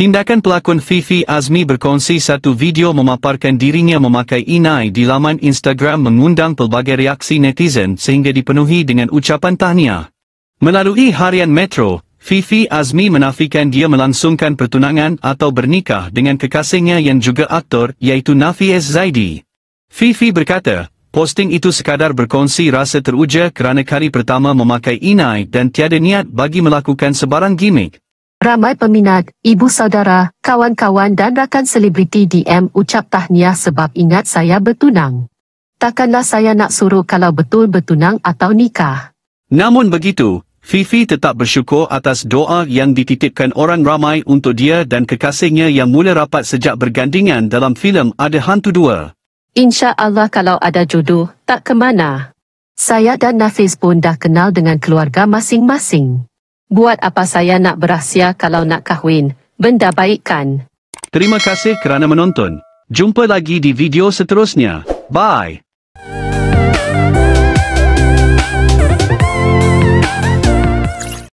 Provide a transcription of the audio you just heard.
Tindakan pelakon Fifi Azmi berkongsi satu video memaparkan dirinya memakai inai di laman Instagram mengundang pelbagai reaksi netizen sehingga dipenuhi dengan ucapan tahniah. Melalui harian Metro, Fifi Azmi menafikan dia melangsungkan pertunangan atau bernikah dengan kekasihnya yang juga aktor yaitu Nafiez Zaidi. Fifi berkata, posting itu sekadar berkongsi rasa teruja kerana kali pertama memakai inai dan tiada niat bagi melakukan sebarang gimmick. Ramai peminat, ibu saudara, kawan-kawan dan rakan selebriti DM ucap tahniah sebab ingat saya bertunang. Takkanlah saya nak suruh kalau betul bertunang atau nikah. Namun begitu, Fifi tetap bersyukur atas doa yang dititipkan orang ramai untuk dia dan kekasihnya yang mula rapat sejak bergandingan dalam filem Ada Hantu Dua. Insya Allah kalau ada jodoh, tak kemana. Saya dan Nafis pun dah kenal dengan keluarga masing-masing. Buat apa saya nak berahsia kalau nak kahwin? Benda baik kan? Terima kasih kerana menonton. Jumpa lagi di video seterusnya. Bye!